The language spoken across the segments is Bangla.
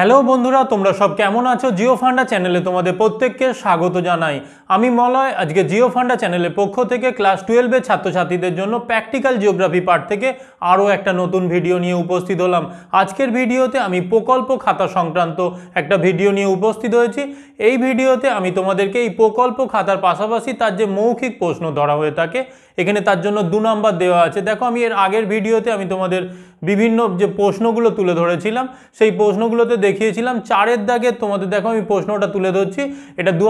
হ্যালো বন্ধুরা তোমরা সব কেমন আছো জিও ফান্ডা চ্যানেলে তোমাদের প্রত্যেককে স্বাগত জানাই আমি মলয় আজকে জিও ফান্ডা চ্যানেলের পক্ষ থেকে ক্লাস টুয়েলভের ছাত্রছাত্রীদের জন্য প্র্যাকটিক্যাল জিওগ্রাফি পার্ট থেকে আরও একটা নতুন ভিডিও নিয়ে উপস্থিত হলাম আজকের ভিডিওতে আমি প্রকল্প খাতা সংক্রান্ত একটা ভিডিও নিয়ে উপস্থিত হয়েছি এই ভিডিওতে আমি তোমাদেরকে এই প্রকল্প খাতার পাশাপাশি তার যে মৌখিক প্রশ্ন ধরা হয়ে থাকে এখানে তার জন্য দু নম্বর দেওয়া আছে দেখো আমি এর আগের ভিডিওতে আমি তোমাদের বিভিন্ন যে প্রশ্নগুলো তুলে ধরেছিলাম সেই প্রশ্নগুলোতে দেখিয়েছিলাম চারের দাগে তোমাদের দেখো আমি প্রশ্নটা তুলে ধরছি এটা দু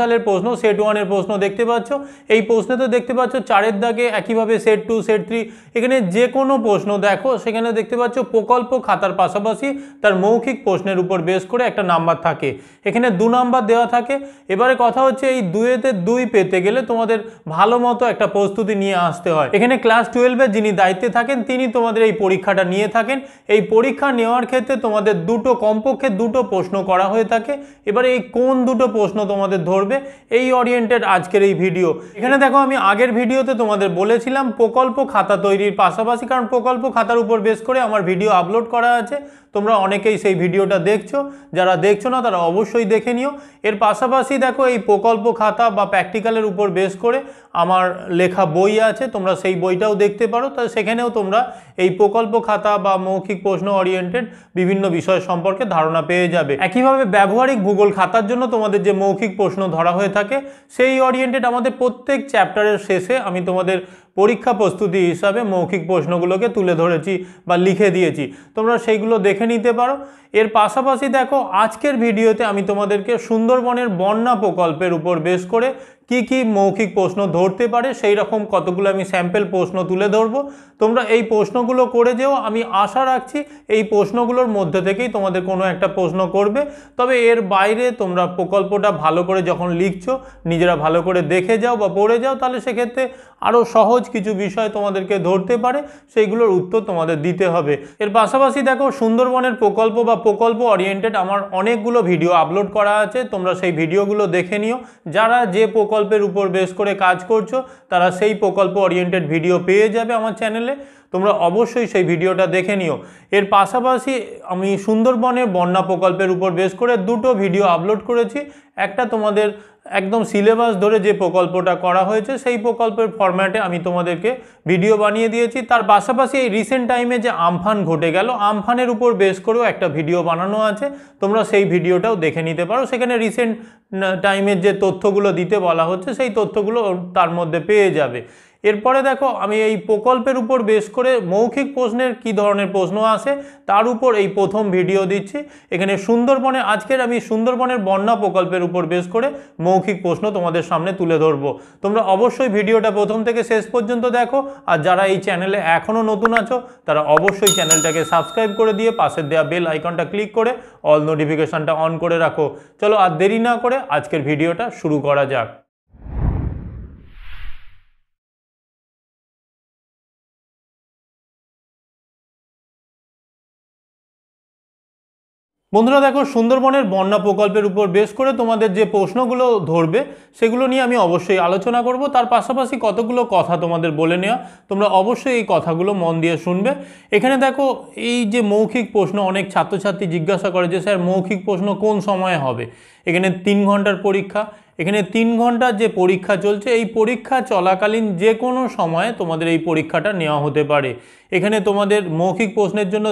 সালের প্রশ্ন সেট ওয়ানের প্রশ্ন দেখতে পাচ্ছ এই প্রশ্নে তো দেখতে পাচ্ছ চারের দাগে একইভাবে সেট টু সেট থ্রি এখানে যে কোনো প্রশ্ন দেখো সেখানে দেখতে পাচ্ছ প্রকল্প খাতার পাশাপাশি তার মৌখিক প্রশ্নের উপর বেশ করে একটা নাম্বার থাকে এখানে দু নাম্বার দেওয়া থাকে এবারে কথা হচ্ছে এই দুয়েতে দুই পেতে গেলে তোমাদের ভালো মতো একটা প্রস্তুতি নিয়ে আসতে হয় এখানে ক্লাস টুয়েলভে যিনি দায়িত্বে থাকেন তিনি তোমাদের এই পরীক্ষাটা নিয়ে থাকেন এই পরীক্ষা নেওয়ার ক্ষেত্রে তোমাদের দুটো কমপক্ষে দুটো প্রশ্ন করা হয়ে থাকে এবারে এই কোন দুটো প্রশ্ন তোমাদের ধরবে এই অরিয়েন্টেড আজকের এই ভিডিও এখানে দেখো আমি আগের ভিডিওতে তোমাদের বলেছিলাম প্রকল্প খাতা তৈরির পাশাপাশি কারণ প্রকল্প খাতার উপর বেশ করে আমার ভিডিও আপলোড করা আছে তোমরা অনেকেই সেই ভিডিওটা দেখছো যারা দেখছো না তারা অবশ্যই দেখে নিও এর পাশাপাশি দেখো এই প্রকল্প খাতা বা প্র্যাকটিক্যালের উপর বেস করে আমার লেখা বই আছে তোমরা সেই বইটাও দেখতে পারো তা সেখানেও তোমরা এই প্রকল্প খাতা বা মৌখিক প্রশ্ন অরিয়েন্টেড বিভিন্ন বিষয় সম্পর্কে ধারণা পেয়ে যাবে একইভাবে ব্যবহারিক ভূগোল খাতার জন্য তোমাদের যে মৌখিক প্রশ্ন ধরা হয়ে থাকে সেই অরিয়েন্টেড আমাদের প্রত্যেক চ্যাপ্টারের শেষে আমি তোমাদের পরীক্ষা প্রস্তুতি হিসাবে মৌখিক প্রশ্নগুলোকে তুলে ধরেছি বা লিখে দিয়েছি তোমরা সেইগুলো দেখে নিতে পারো এর পাশাপাশি দেখো আজকের ভিডিওতে আমি তোমাদেরকে সুন্দরবনের বন্যা প্রকল্পের উপর বেশ করে কি কি মৌখিক প্রশ্ন ধরতে পারে সেই রকম কতগুলো আমি স্যাম্পেল প্রশ্ন তুলে ধরব তোমরা এই প্রশ্নগুলো করে যেও আমি আশা রাখছি এই প্রশ্নগুলোর মধ্যে থেকেই তোমাদের কোনো একটা প্রশ্ন করবে তবে এর বাইরে তোমরা প্রকল্পটা ভালো করে যখন লিখছো নিজেরা ভালো করে দেখে যাও বা পড়ে যাও তাহলে সেক্ষেত্রে আরও সহজ কিছু বিষয় তোমাদেরকে ধরতে পারে সেইগুলোর উত্তর তোমাদের দিতে হবে এর পাশাপাশি দেখো সুন্দরবনের প্রকল্প বা প্রকল্প অরিয়েন্টেড আমার অনেকগুলো ভিডিও আপলোড করা আছে তোমরা সেই ভিডিওগুলো দেখে নিও যারা যে প্রকল্প প্রকল্পের উপর বেশ করে কাজ করছো তারা সেই প্রকল্প ওরিয়েন্টেড ভিডিও পেয়ে যাবে আমার চ্যানেলে তোমরা অবশ্যই সেই ভিডিওটা দেখে নিও এর পাশাপাশি আমি সুন্দরবনের বন্যা প্রকল্পের উপর বেশ করে দুটো ভিডিও আপলোড করেছি একটা তোমাদের একদম সিলেবাস ধরে যে প্রকল্পটা করা হয়েছে সেই প্রকল্পের ফরম্যাটে আমি তোমাদেরকে ভিডিও বানিয়ে দিয়েছি তার পাশাপাশি এই রিসেন্ট টাইমে যে আমফান ঘটে গেল আমফানের উপর বেস করেও একটা ভিডিও বানানো আছে তোমরা সেই ভিডিওটাও দেখে নিতে পারো সেখানে রিসেন্ট টাইমের যে তথ্যগুলো দিতে বলা হচ্ছে সেই তথ্যগুলো তার মধ্যে পেয়ে যাবে এরপরে দেখো আমি এই প্রকল্পের উপর বেশ করে মৌখিক প্রশ্নের কি ধরনের প্রশ্ন আসে তার উপর এই প্রথম ভিডিও দিচ্ছি এখানে সুন্দরবনে আজকের আমি সুন্দরবনের বন্যা প্রকল্পের উপর বেশ করে মৌখিক প্রশ্ন তোমাদের সামনে তুলে ধরব তোমরা অবশ্যই ভিডিওটা প্রথম থেকে শেষ পর্যন্ত দেখো আর যারা এই চ্যানেলে এখনও নতুন আছো তারা অবশ্যই চ্যানেলটাকে সাবস্ক্রাইব করে দিয়ে পাশের দেওয়া বেল আইকনটা ক্লিক করে অল নোটিফিকেশানটা অন করে রাখো চলো আর দেরি না করে আজকের ভিডিওটা শুরু করা যাক বন্ধুরা দেখো সুন্দরবনের বন্যা প্রকল্পের উপর বেশ করে তোমাদের যে প্রশ্নগুলো ধরবে সেগুলো নিয়ে আমি অবশ্যই আলোচনা করব তার পাশাপাশি কতগুলো কথা তোমাদের বলে নেওয়া তোমরা অবশ্যই এই কথাগুলো মন দিয়ে শুনবে এখানে দেখো এই যে মৌখিক প্রশ্ন অনেক ছাত্রছাত্রী জিজ্ঞাসা করে যে স্যার মৌখিক প্রশ্ন কোন সময়ে হবে এখানে তিন ঘন্টার পরীক্ষা এখানে তিন ঘন্টার যে পরীক্ষা চলছে এই পরীক্ষা চলাকালীন যে কোনো সময়ে তোমাদের এই পরীক্ষাটা নেওয়া হতে পারে এখানে তোমাদের মৌখিক প্রশ্নের জন্য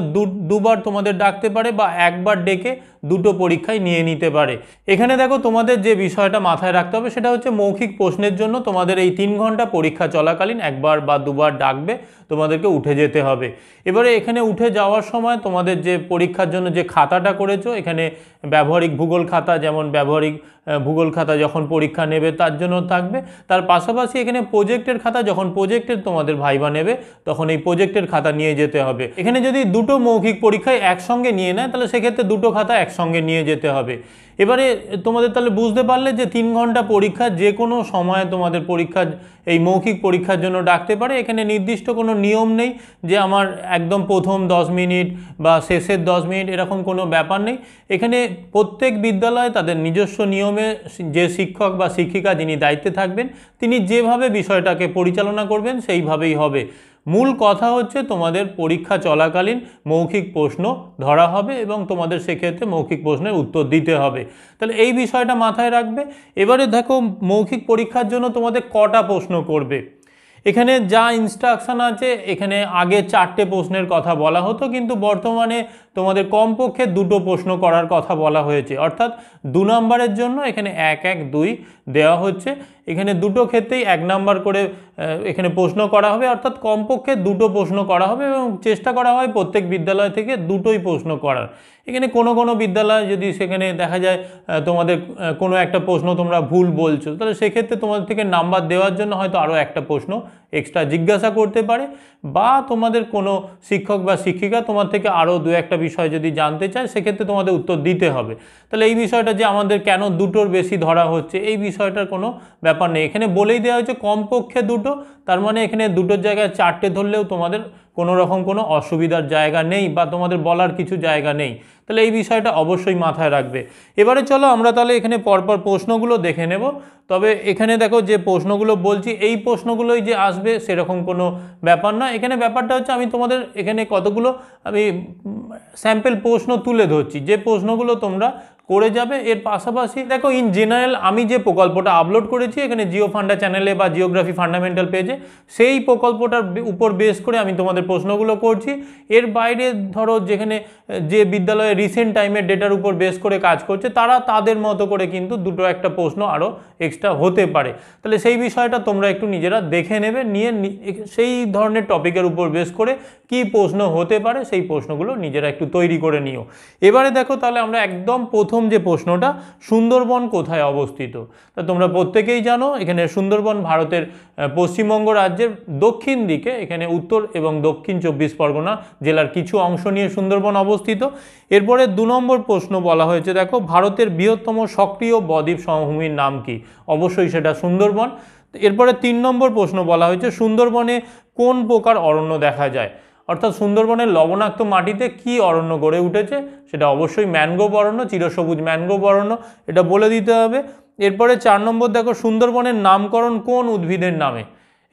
দুবার তোমাদের ডাকতে পারে বা একবার ডেকে দুটো পরীক্ষায় নিয়ে নিতে পারে এখানে দেখো তোমাদের যে বিষয়টা মাথায় রাখতে হবে সেটা হচ্ছে মৌখিক প্রশ্নের জন্য তোমাদের এই তিন ঘন্টা পরীক্ষা চলাকালীন একবার বা দুবার ডাকবে তোমাদেরকে উঠে যেতে হবে এবারে এখানে উঠে যাওয়ার সময় তোমাদের যে পরীক্ষার জন্য যে খাতাটা করেছো এখানে ব্যবহারিক ভূগোল খাতা যেমন ব্যবহারিক ভূগোল খাতা যখন পরীক্ষা নেবে তার জন্য থাকবে তার পাশাপাশি এখানে প্রজেক্টের খাতা যখন প্রজেক্টের তোমাদের ভাইবা নেবে তখন এই প্রজেক্টের খাতা নিয়ে যেতে হবে এখানে যদি দুটো মৌখিক পরীক্ষায় একসঙ্গে নিয়ে নেয় তাহলে সেক্ষেত্রে দুটো খাতা এক একসঙ্গে নিয়ে যেতে হবে এবারে তোমাদের তাহলে বুঝতে পারলে যে তিন ঘন্টা পরীক্ষা যে কোনো সময়ে তোমাদের পরীক্ষা এই মৌখিক পরীক্ষার জন্য ডাকতে পারে এখানে নির্দিষ্ট কোনো নিয়ম নেই যে আমার একদম প্রথম 10 মিনিট বা শেষের 10 মিনিট এরকম কোনো ব্যাপার নেই এখানে প্রত্যেক বিদ্যালয়ে তাদের নিজস্ব নিয়মে যে শিক্ষক বা শিক্ষিকা যিনি দায়িত্বে থাকবেন তিনি যেভাবে বিষয়টাকে পরিচালনা করবেন সেইভাবেই হবে মূল কথা হচ্ছে তোমাদের পরীক্ষা চলাকালীন মৌখিক প্রশ্ন ধরা হবে এবং তোমাদের সেক্ষেত্রে মৌখিক প্রশ্নের উত্তর দিতে হবে তাহলে এই বিষয়টা মাথায় রাখবে এবারে দেখো মৌখিক পরীক্ষার জন্য তোমাদের কটা প্রশ্ন করবে এখানে যা ইনস্ট্রাকশান আছে এখানে আগে চারটে প্রশ্নের কথা বলা হতো কিন্তু বর্তমানে তোমাদের কমপক্ষে দুটো প্রশ্ন করার কথা বলা হয়েছে অর্থাৎ দু নম্বরের জন্য এখানে এক এক দুই দেওয়া হচ্ছে এখানে দুটো ক্ষেত্রেই এক নাম্বার করে এখানে প্রশ্ন করা হবে অর্থাৎ কমপক্ষে দুটো প্রশ্ন করা হবে এবং চেষ্টা করা হয় প্রত্যেক বিদ্যালয় থেকে দুটোই প্রশ্ন করার এখানে কোনো কোনো বিদ্যালয় যদি সেখানে দেখা যায় তোমাদের কোনো একটা প্রশ্ন তোমরা ভুল বলছো তাহলে সেক্ষেত্রে তোমাদের থেকে নাম্বার দেওয়ার জন্য হয়তো আরও একটা প্রশ্ন এক্সট্রা জিজ্ঞাসা করতে পারে বা তোমাদের কোনো শিক্ষক বা শিক্ষিকা তোমার থেকে আরও দু একটা বিষয় যদি জানতে চায় সেক্ষেত্রে তোমাদের উত্তর দিতে হবে তাহলে এই বিষয়টা যে আমাদের কেন দুটোর বেশি ধরা হচ্ছে এই বিষয়টার কোনো ব্যাপার নেই এখানে বলেই দেওয়া হয়েছে কমপক্ষে দুটো তার মানে এখানে দুটোর জায়গায় চারটে ধরলেও তোমাদের কোনো রকম কোনো অসুবিধার জায়গা নেই বা তোমাদের বলার কিছু জায়গা নেই তাহলে এই বিষয়টা অবশ্যই মাথায় রাখবে এবারে চলো আমরা তাহলে এখানে পরপর প্রশ্নগুলো দেখে নেব তবে এখানে দেখো যে প্রশ্নগুলো বলছি এই প্রশ্নগুলোই যে আসবে সেরকম কোনো ব্যাপার না এখানে ব্যাপারটা হচ্ছে আমি তোমাদের এখানে কতগুলো আমি স্যাম্পেল প্রশ্ন তুলে ধরছি যে প্রশ্নগুলো তোমরা করে যাবে এর পাশাপাশি দেখো ইন জেনারেল আমি যে প্রকল্পটা আপলোড করেছি এখানে জিও ফান্ডা চ্যানেলে বা জিওগ্রাফি ফান্ডামেন্টাল পেজে সেই প্রকল্পটার উপর বেস করে আমি তোমাদের প্রশ্নগুলো করছি এর বাইরে ধরো যেখানে যে বিদ্যালয়ে রিসেন্ট টাইমের ডেটার উপর বেস করে কাজ করছে তারা তাদের মতো করে কিন্তু দুটো একটা প্রশ্ন আরও এক্সট্রা হতে পারে তাহলে সেই বিষয়টা তোমরা একটু নিজেরা দেখে নেবে নিয়ে সেই ধরনের টপিকের উপর বেস করে কি প্রশ্ন হতে পারে সেই প্রশ্নগুলো নিজেরা একটু তৈরি করে নিও এবারে দেখো তাহলে আমরা একদম প্রথম প্রথম যে প্রশ্নটা সুন্দরবন কোথায় অবস্থিত তা তোমরা প্রত্যেকেই জানো এখানে সুন্দরবন ভারতের পশ্চিমবঙ্গ রাজ্যের দক্ষিণ দিকে এখানে উত্তর এবং দক্ষিণ চব্বিশ পরগনা জেলার কিছু অংশ নিয়ে সুন্দরবন অবস্থিত এরপরে দু নম্বর প্রশ্ন বলা হয়েছে দেখো ভারতের বৃহত্তম সক্রিয় বদ্বীপ সমভূমির নাম কি অবশ্যই সেটা সুন্দরবন এরপরে তিন নম্বর প্রশ্ন বলা হয়েছে সুন্দরবনে কোন প্রকার অরণ্য দেখা যায় অর্থাৎ সুন্দরবনের লবণাক্ত মাটিতে কি অরণ্য গড়ে উঠেছে সেটা অবশ্যই ম্যানগ্রোভ অরণ্য চিরসবুজ ম্যানগ্রোভ অরণ্য এটা বলে দিতে হবে এরপরে চার নম্বর দেখো সুন্দরবনের নামকরণ কোন উদ্ভিদের নামে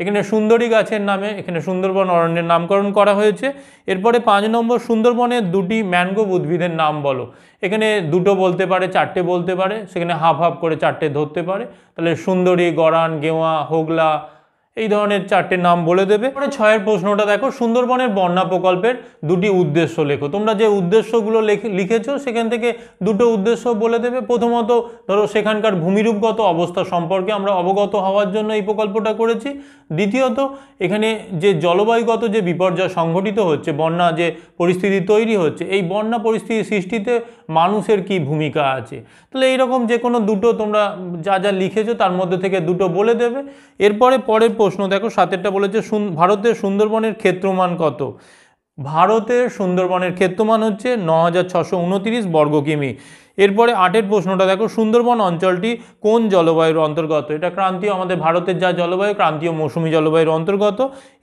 এখানে সুন্দরী গাছের নামে এখানে সুন্দরবন অরণ্যের নামকরণ করা হয়েছে এরপরে পাঁচ নম্বর সুন্দরবনের দুটি ম্যানগ্রোভ উদ্ভিদের নাম বলো এখানে দুটো বলতে পারে চারটে বলতে পারে সেখানে হাফ হাফ করে চারটে ধরতে পারে তাহলে সুন্দরী গরান গেওয়া হোগলা এই ধরনের চারটে নাম বলে দেবে পরে ছয়ের প্রশ্নটা দেখো সুন্দরবনের বন্যা প্রকল্পের দুটি উদ্দেশ্য লেখো তোমরা যে উদ্দেশ্যগুলো লিখেছো সেখান থেকে দুটো উদ্দেশ্য বলে দেবে প্রথমত ধরো সেখানকার ভূমিরূপগত অবস্থা সম্পর্কে আমরা অবগত হওয়ার জন্য এই প্রকল্পটা করেছি দ্বিতীয়ত এখানে যে জলবায়ুগত যে বিপর্যয় সংঘটিত হচ্ছে বন্যা যে পরিস্থিতি তৈরি হচ্ছে এই বন্যা পরিস্থিতি সৃষ্টিতে মানুষের কি ভূমিকা আছে তাহলে এইরকম যে কোনো দুটো তোমরা যা যা লিখেছো তার মধ্যে থেকে দুটো বলে দেবে এরপরে পরের প্রশ্ন দেখো সাতেরটা বলেছে ভারতের সুন্দরবনের ক্ষেত্রমান কত ভারতের সুন্দরবনের ক্ষেত্রমান হচ্ছে ন বর্গ কিমি এরপরে আটের প্রশ্নটা দেখো সুন্দরবন অঞ্চলটি কোন জলবায়ুর অন্তর্গত এটা ক্রান্তীয় আমাদের ভারতের যা জলবায়ু ক্রান্তীয় মৌসুমি জলবায়ুর অন্তর্গত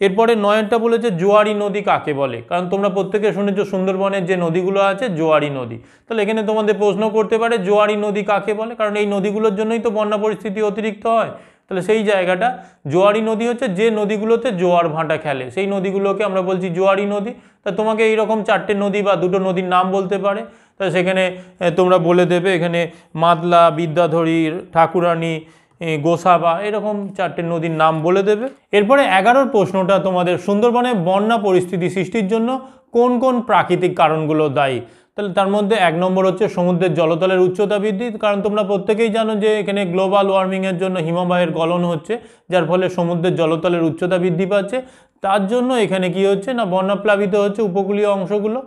এরপরে নয়েরটা বলেছে জোয়ারি নদী কাকে বলে কারণ তোমরা প্রত্যেকে শুনেছ সুন্দরবনের যে নদীগুলো আছে জোয়ারি নদী তাহলে এখানে তোমাদের প্রশ্ন করতে পারে জোয়ারি নদী কাকে বলে কারণ এই নদীগুলোর জন্যই তো বন্যা পরিস্থিতি অতিরিক্ত হয় তাহলে সেই জায়গাটা জোয়ারি নদী হচ্ছে যে নদীগুলোতে জোয়ার ভাঁটা খেলে সেই নদীগুলোকে আমরা বলছি জোয়ারি নদী তা তোমাকে এইরকম চারটে নদী বা দুটো নদীর নাম বলতে পারে তা সেখানে তোমরা বলে দেবে এখানে মাদলা বিদ্যাধরী ঠাকুরানী গোসাবা এরকম চারটে নদীর নাম বলে দেবে এরপরে এগারোর প্রশ্নটা তোমাদের সুন্দরবনে বন্যা পরিস্থিতি সৃষ্টির জন্য কোন কোন প্রাকৃতিক কারণগুলো দায়ী তাহলে তার মধ্যে এক নম্বর হচ্ছে সমুদ্রের জলতলের উচ্চতা বৃদ্ধি কারণ তোমরা প্রত্যেকেই জানো যে এখানে গ্লোবাল ওয়ার্মিংয়ের জন্য হিমবাহের গলন হচ্ছে যার ফলে সমুদ্রের জলতলের উচ্চতা বৃদ্ধি পাচ্ছে তার জন্য এখানে কি হচ্ছে না বন্যাপ্লাবিত হচ্ছে উপকূলীয় অংশগুলো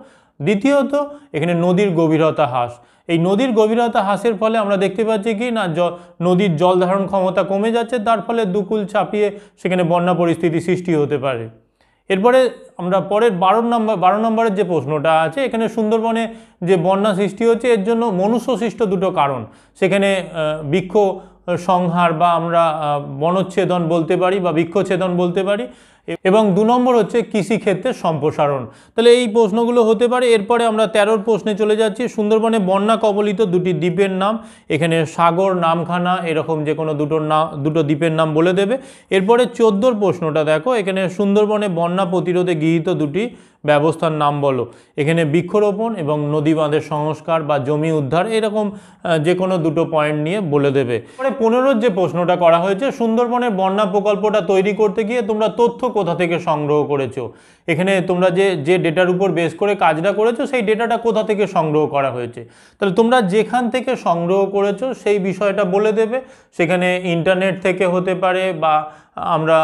দ্বিতীয়ত এখানে নদীর গভীরতা হ্রাস এই নদীর গভীরতা হ্রাসের ফলে আমরা দেখতে পাচ্ছি কি না নদীর জল ধারণ ক্ষমতা কমে যাচ্ছে তার ফলে দুকুল ছাপিয়ে সেখানে বন্যা পরিস্থিতি সৃষ্টি হতে পারে এরপরে আমরা পরের বারো নম্বর বারো নম্বরের যে প্রশ্নটা আছে এখানে সুন্দরবনে যে বন্যা সৃষ্টি হচ্ছে এর জন্য মনুষ্য সৃষ্ট দুটো কারণ সেখানে বৃক্ষ সংহার বা আমরা বনচ্ছেদন বলতে পারি বা বৃক্ষচ্ছেদন বলতে পারি এবং দু নম্বর হচ্ছে কৃষিক্ষেত্রে সম্প্রসারণ তাহলে এই প্রশ্নগুলো হতে পারে এরপরে আমরা তেরোর প্রশ্নে চলে যাচ্ছি সুন্দরবনে বন্যা কবলিত দুটি দ্বীপের নাম এখানে সাগর নামখানা এরকম যে কোনো দুটোর নাম দুটো দ্বীপের নাম বলে দেবে এরপরে চোদ্দোর প্রশ্নটা দেখো এখানে সুন্দরবনে বন্যা প্রতিরোধে গৃহীত দুটি ব্যবস্থার নাম বলো এখানে বৃক্ষরোপণ এবং নদী বাঁধের সংস্কার বা জমি উদ্ধার এরকম যে কোনো দুটো পয়েন্ট নিয়ে বলে দেবে পরে পনেরোর যে প্রশ্নটা করা হয়েছে সুন্দরবনের বন্যা প্রকল্পটা তৈরি করতে গিয়ে তোমরা তথ্য কোথা থেকে সংগ্রহ করেছো এখানে তোমরা যে যে ডেটার উপর বেস করে কাজটা করেছো সেই ডেটাটা কোথা থেকে সংগ্রহ করা হয়েছে তাহলে তোমরা যেখান থেকে সংগ্রহ করেছো সেই বিষয়টা বলে দেবে সেখানে ইন্টারনেট থেকে হতে পারে বা আমরা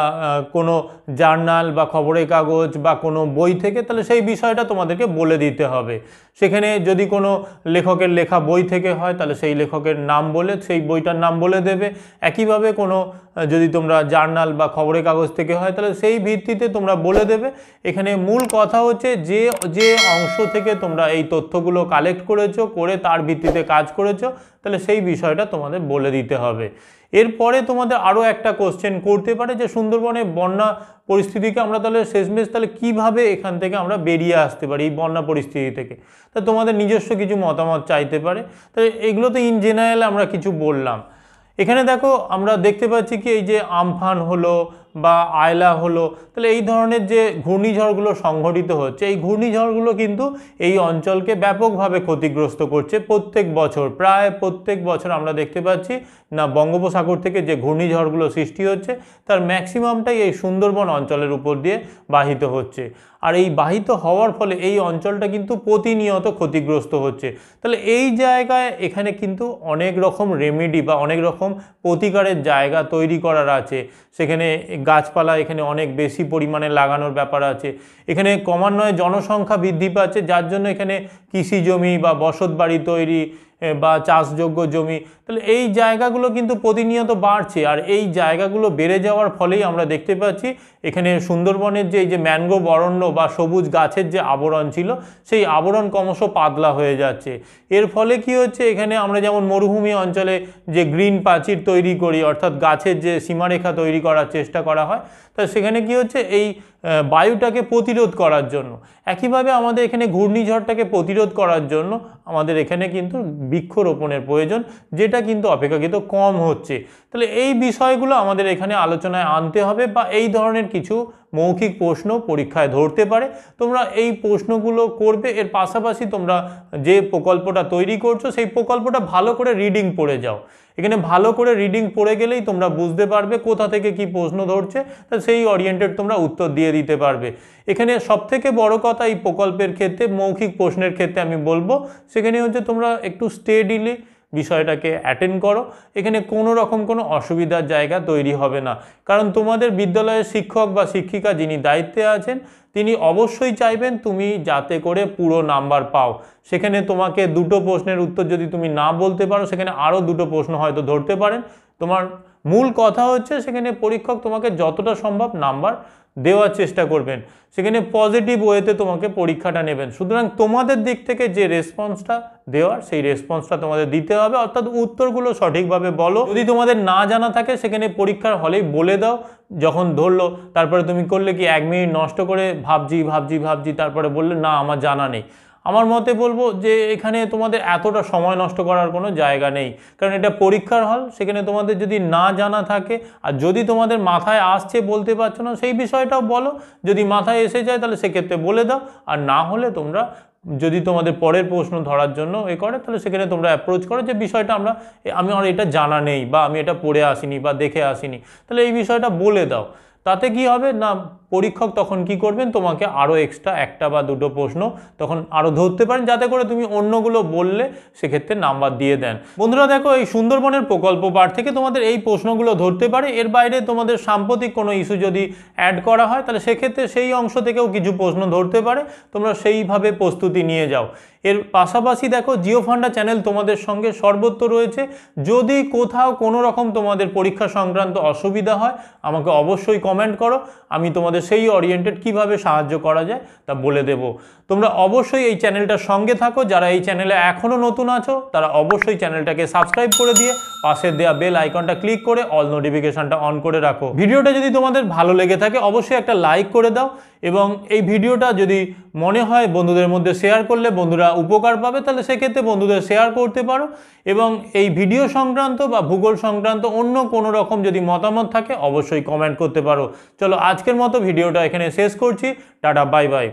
কোনো জার্নাল বা খবরের কাগজ বা কোনো বই থেকে তাহলে সেই বিষয়টা তোমাদেরকে বলে দিতে হবে সেখানে যদি কোনো লেখকের লেখা বই থেকে হয় তাহলে সেই লেখকের নাম বলে সেই বইটার নাম বলে দেবে একইভাবে কোনো যদি তোমরা জার্নাল বা খবরের কাগজ থেকে হয় তাহলে সেই ভিত্তিতে তোমরা বলে দেবে এখানে মূল কথা হচ্ছে যে যে অংশ থেকে তোমরা এই তথ্যগুলো কালেক্ট করেছো করে তার ভিত্তিতে কাজ করেছো তাহলে সেই বিষয়টা তোমাদের বলে দিতে হবে এরপরে তোমাদের আরও একটা কোশ্চেন করতে পারে যে সুন্দরবনে বন্যা পরিস্থিতিকে আমরা তাহলে শেষমেশ তাহলে কিভাবে এখান থেকে আমরা বেরিয়ে আসতে পারি এই বন্যা পরিস্থিতি থেকে তা তোমাদের নিজস্ব কিছু মতামত চাইতে পারে তাহলে এগুলো তো ইন জেনারেল আমরা কিছু বললাম এখানে দেখো আমরা দেখতে পাচ্ছি কি এই যে আমফান হলো বা আয়লা হলো তাহলে এই ধরনের যে ঘূর্ণিঝড়গুলো সংঘটিত হচ্ছে এই ঘূর্ণিঝড়গুলো কিন্তু এই অঞ্চলকে ব্যাপকভাবে ক্ষতিগ্রস্ত করছে প্রত্যেক বছর প্রায় প্রত্যেক বছর আমরা দেখতে পাচ্ছি না বঙ্গোপসাগর থেকে যে ঘূর্ণিঝড়গুলো সৃষ্টি হচ্ছে তার ম্যাক্সিমামটাই এই সুন্দরবন অঞ্চলের উপর দিয়ে বাহিত হচ্ছে আর এই বাহিত হওয়ার ফলে এই অঞ্চলটা কিন্তু প্রতিনিয়ত ক্ষতিগ্রস্ত হচ্ছে তাহলে এই জায়গায় এখানে কিন্তু অনেক রকম রেমেডি বা অনেক রকম প্রতিকারের জায়গা তৈরি করার আছে সেখানে গাছপালা এখানে অনেক বেশি পরিমাণে লাগানোর ব্যাপার আছে এখানে ক্রমান্বয়ে জনসংখ্যা বৃদ্ধি পাচ্ছে যার জন্য এখানে কৃষি জমি বা বসত বাড়ি তৈরি হ্যাঁ, বা চাষযোগ্য জমি তাহলে এই জায়গাগুলো কিন্তু প্রতিনিয়ত বাড়ছে আর এই জায়গাগুলো বেড়ে যাওয়ার ফলেই আমরা দেখতে পাচ্ছি এখানে সুন্দরবনের যে এই যে ম্যানগ্রোভ অরণ্য বা সবুজ গাছের যে আবরণ ছিল সেই আবরণ ক্রমশ পাতলা হয়ে যাচ্ছে এর ফলে কি হচ্ছে এখানে আমরা যেমন মরুভূমি অঞ্চলে যে গ্রিন প্রাচীর তৈরি করি অর্থাৎ গাছের যে সীমারেখা তৈরি করার চেষ্টা করা হয় তা সেখানে কি হচ্ছে এই বায়ুটাকে প্রতিরোধ করার জন্য একইভাবে আমাদের এখানে ঘূর্ণিঝড়টাকে প্রতিরোধ করার জন্য আমাদের এখানে কিন্তু বৃক্ষরোপণের প্রয়োজন যেটা কিন্তু অপেক্ষাকৃত কম হচ্ছে তাহলে এই বিষয়গুলো আমাদের এখানে আলোচনায় আনতে হবে বা এই ধরনের কিছু মৌখিক প্রশ্ন পরীক্ষায় ধরতে পারে তোমরা এই প্রশ্নগুলো করবে এর পাশাপাশি তোমরা যে প্রকল্পটা তৈরি করছো সেই প্রকল্পটা ভালো করে রিডিং পড়ে যাও এখানে ভালো করে রিডিং পড়ে গেলেই তোমরা বুঝতে পারবে কোথা থেকে কি প্রশ্ন ধরছে তা সেই অরিয়েন্টেড তোমরা উত্তর দিয়ে দিতে পারবে এখানে সবথেকে বড় কথা এই প্রকল্পের ক্ষেত্রে মৌখিক প্রশ্নের ক্ষেত্রে আমি বলবো সেখানে হচ্ছে তোমরা একটু স্টেডিলি বিষয়টাকে অ্যাটেন্ড করো এখানে কোনো রকম কোনো অসুবিধার জায়গা তৈরি হবে না কারণ তোমাদের বিদ্যালয়ের শিক্ষক বা শিক্ষিকা যিনি দায়িত্বে আছেন তিনি অবশ্যই চাইবেন তুমি যাতে করে পুরো নাম্বার পাও সেখানে তোমাকে দুটো প্রশ্নের উত্তর যদি তুমি না বলতে পারো সেখানে আরও দুটো প্রশ্ন হয়তো ধরতে পারেন তোমার মূল কথা হচ্ছে সেখানে পরীক্ষক তোমাকে যতটা সম্ভব নাম্বার দেওয়ার চেষ্টা করবেন সেখানে পজিটিভ ওয়েতে তোমাকে পরীক্ষাটা নেবেন সুতরাং তোমাদের দিক থেকে যে রেসপন্সটা দেওয়ার সেই রেসপন্সটা তোমাদের দিতে হবে অর্থাৎ উত্তরগুলো সঠিকভাবে বলো যদি তোমাদের না জানা থাকে সেখানে পরীক্ষার হলেই বলে দাও যখন ধরলো তারপরে তুমি করলে কি এক মিনিট নষ্ট করে ভাবছি ভাবছি ভাবছি তারপরে বললে না আমার জানা নেই আমার মতে বলবো যে এখানে তোমাদের এতটা সময় নষ্ট করার কোনো জায়গা নেই কারণ এটা পরীক্ষার হল সেখানে তোমাদের যদি না জানা থাকে আর যদি তোমাদের মাথায় আসছে বলতে পারছো না সেই বিষয়টাও বলো যদি মাথায় এসে যায় তাহলে সেক্ষেত্রে বলে দাও আর না হলে তোমরা যদি তোমাদের পরের প্রশ্ন ধরার জন্য এ করে তাহলে সেখানে তোমরা অ্যাপ্রোচ করো যে বিষয়টা আমরা আমি আর এটা জানা নেই বা আমি এটা পড়ে আসিনি বা দেখে আসিনি তাহলে এই বিষয়টা বলে দাও তাতে কি হবে না পরীক্ষক তখন কি করবেন তোমাকে আরও এক্সট্রা একটা বা দুটো প্রশ্ন তখন আরও ধরতে পারেন যাতে করে তুমি অন্যগুলো বললে সেক্ষেত্রে নাম্বার দিয়ে দেন বন্ধুরা দেখো এই সুন্দরবনের প্রকল্প পাঠ থেকে তোমাদের এই প্রশ্নগুলো ধরতে পারে এর বাইরে তোমাদের সাম্প্রতিক কোনো ইস্যু যদি অ্যাড করা হয় তাহলে সেক্ষেত্রে সেই অংশ থেকেও কিছু প্রশ্ন ধরতে পারে তোমরা সেইভাবে প্রস্তুতি নিয়ে যাও এর পাশাপাশি দেখো জিও ফান্ডা চ্যানেল তোমাদের সঙ্গে সর্বত্র রয়েছে যদি কোথাও কোনো রকম তোমাদের পরীক্ষা সংক্রান্ত অসুবিধা হয় আমাকে অবশ্যই কমেন্ট করো আমি তোমাদের সেই অরিয়েন্টেড কিভাবে সাহায্য করা যায় তা বলে দেব তোমরা অবশ্যই এই চ্যানেলটার সঙ্গে থাকো যারা এই চ্যানেলে এখনও নতুন আছো তারা অবশ্যই চ্যানেলটাকে সাবস্ক্রাইব করে দিয়ে পাশে দেওয়া বেল আইকনটা ক্লিক করে অল নোটিফিকেশনটা অন করে রাখো ভিডিওটা যদি তোমাদের ভালো লেগে থাকে অবশ্যই একটা লাইক করে দাও এবং এই ভিডিওটা যদি মনে হয় বন্ধুদের মধ্যে শেয়ার করলে বন্ধুরা উপকার পাবে তাহলে সেক্ষেত্রে বন্ধুদের শেয়ার করতে পারো এবং এই ভিডিও সংক্রান্ত বা ভূগোল সংক্রান্ত অন্য কোনো রকম যদি মতামত থাকে অবশ্যই কমেন্ট করতে পারো চলো আজকের মতো ভিডিওটা এখানে শেষ করছি টাটা বাই বাই